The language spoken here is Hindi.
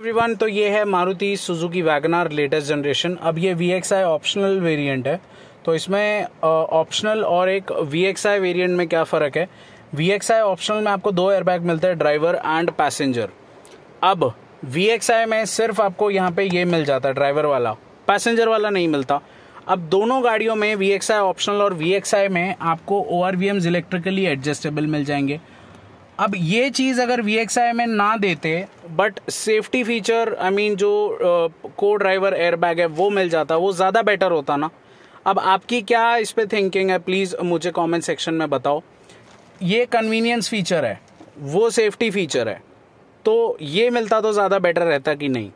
एवरीवन तो ये है Maruti Suzuki WagonR latest generation अब ये V X I optional variant है तो इसमें ऑप्शनल और एक वी एक्स आई वेरियंट में क्या फ़र्क है वी एक्स आई ऑप्शनल में आपको दो एयरबैग मिलते हैं ड्राइवर एंड पैसेंजर अब वी एक्स आई में सिर्फ आपको यहाँ पे ये मिल जाता है ड्राइवर वाला पैसेंजर वाला नहीं मिलता अब दोनों गाड़ियों में वी एक्स आई ऑप्शनल और वी एक्स आई में आपको O R V Ms electrically adjustable मिल जाएंगे अब ये चीज़ अगर वी एक्स आई में ना देते but safety feature I mean जो को ड्राइवर एयरबैग है वो मिल जाता वो ज़्यादा बेटर होता ना अब आपकी क्या इस पर थिंकिंग है प्लीज़ मुझे कमेंट सेक्शन में बताओ ये कन्वीनियंस फीचर है वो सेफ्टी फीचर है तो ये मिलता तो ज़्यादा बेटर रहता कि नहीं